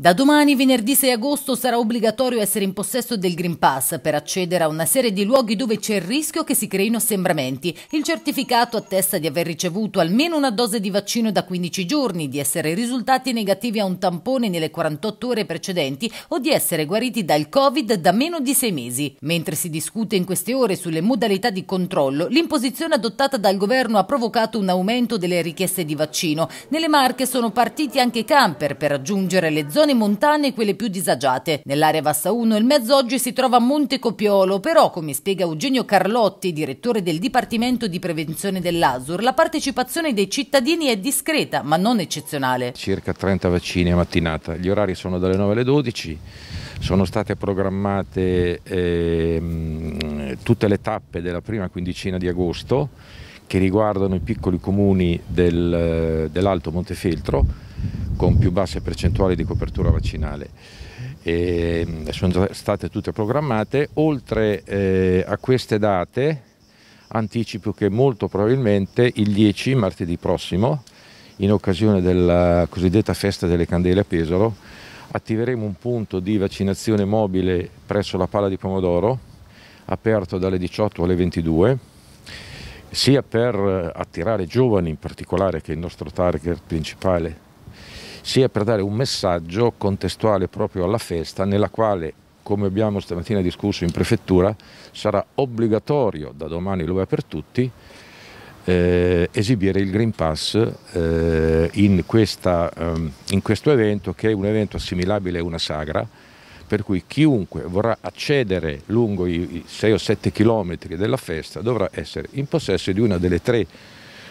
Da domani, venerdì 6 agosto, sarà obbligatorio essere in possesso del Green Pass per accedere a una serie di luoghi dove c'è il rischio che si creino assembramenti. Il certificato attesta di aver ricevuto almeno una dose di vaccino da 15 giorni, di essere risultati negativi a un tampone nelle 48 ore precedenti o di essere guariti dal Covid da meno di 6 mesi. Mentre si discute in queste ore sulle modalità di controllo, l'imposizione adottata dal governo ha provocato un aumento delle richieste di vaccino. Nelle Marche sono partiti anche camper per raggiungere le zone zone montane quelle più disagiate. Nell'area Vassa 1 il mezzo oggi si trova a Monte Copiolo, però come spiega Eugenio Carlotti, direttore del Dipartimento di Prevenzione dell'ASUR, la partecipazione dei cittadini è discreta ma non eccezionale. Circa 30 vaccini a mattinata, gli orari sono dalle 9 alle 12, sono state programmate eh, tutte le tappe della prima quindicina di agosto che riguardano i piccoli comuni del, dell'Alto Montefeltro con più basse percentuali di copertura vaccinale. E sono state tutte programmate. Oltre eh, a queste date anticipo che molto probabilmente il 10 martedì prossimo, in occasione della cosiddetta festa delle candele a Pesaro, attiveremo un punto di vaccinazione mobile presso la Pala di Pomodoro, aperto dalle 18 alle 22 sia per eh, attirare giovani in particolare, che è il nostro target principale sia per dare un messaggio contestuale proprio alla festa nella quale come abbiamo stamattina discusso in prefettura, sarà obbligatorio, da domani lo è per tutti, eh, esibire il Green Pass eh, in, questa, um, in, questo evento che è un evento assimilabile a una sagra, per cui chiunque vorrà accedere lungo i 6 o 7 chilometri della festa dovrà essere in possesso di una delle tre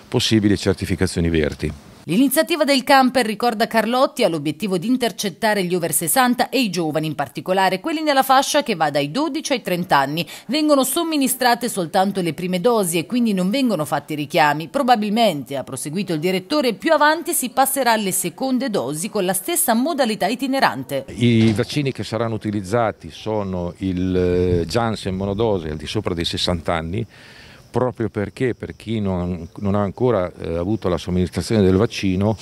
possibili certificazioni verdi. L'iniziativa del camper, ricorda Carlotti, ha l'obiettivo di intercettare gli over 60 e i giovani, in particolare quelli nella fascia che va dai 12 ai 30 anni. Vengono somministrate soltanto le prime dosi e quindi non vengono fatti richiami. Probabilmente, ha proseguito il direttore, più avanti si passerà alle seconde dosi con la stessa modalità itinerante. I vaccini che saranno utilizzati sono il eh, Janssen monodose al di sopra dei 60 anni, proprio perché per chi non, non ha ancora eh, avuto la somministrazione del vaccino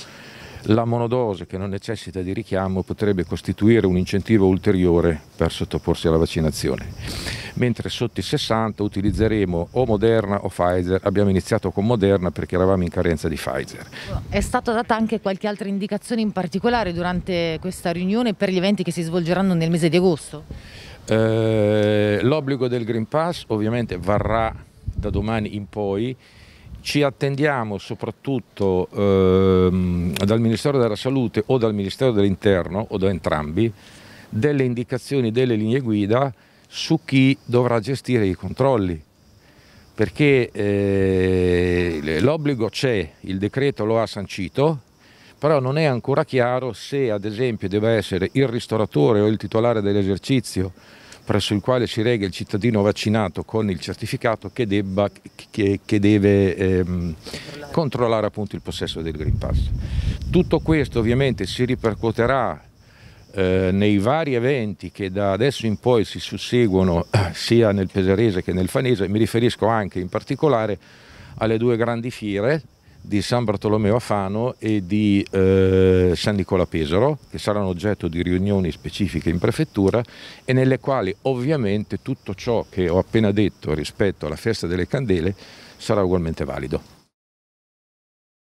la monodose che non necessita di richiamo potrebbe costituire un incentivo ulteriore per sottoporsi alla vaccinazione. Mentre sotto i 60 utilizzeremo o Moderna o Pfizer, abbiamo iniziato con Moderna perché eravamo in carenza di Pfizer. È stata data anche qualche altra indicazione in particolare durante questa riunione per gli eventi che si svolgeranno nel mese di agosto? Eh, l'obbligo del Green Pass ovviamente varrà da domani in poi ci attendiamo soprattutto ehm, dal Ministero della Salute o dal Ministero dell'Interno o da entrambi delle indicazioni, delle linee guida su chi dovrà gestire i controlli perché eh, l'obbligo c'è, il decreto lo ha sancito però non è ancora chiaro se ad esempio deve essere il ristoratore o il titolare dell'esercizio presso il quale si rega il cittadino vaccinato con il certificato che, debba, che, che deve ehm, controllare appunto il possesso del Green Pass. Tutto questo ovviamente si ripercuoterà eh, nei vari eventi che da adesso in poi si susseguono eh, sia nel Peserese che nel Fanese, mi riferisco anche in particolare alle due grandi fiere di San Bartolomeo a Fano e di eh, San Nicola Pesaro, che saranno oggetto di riunioni specifiche in prefettura e nelle quali ovviamente tutto ciò che ho appena detto rispetto alla festa delle candele sarà ugualmente valido.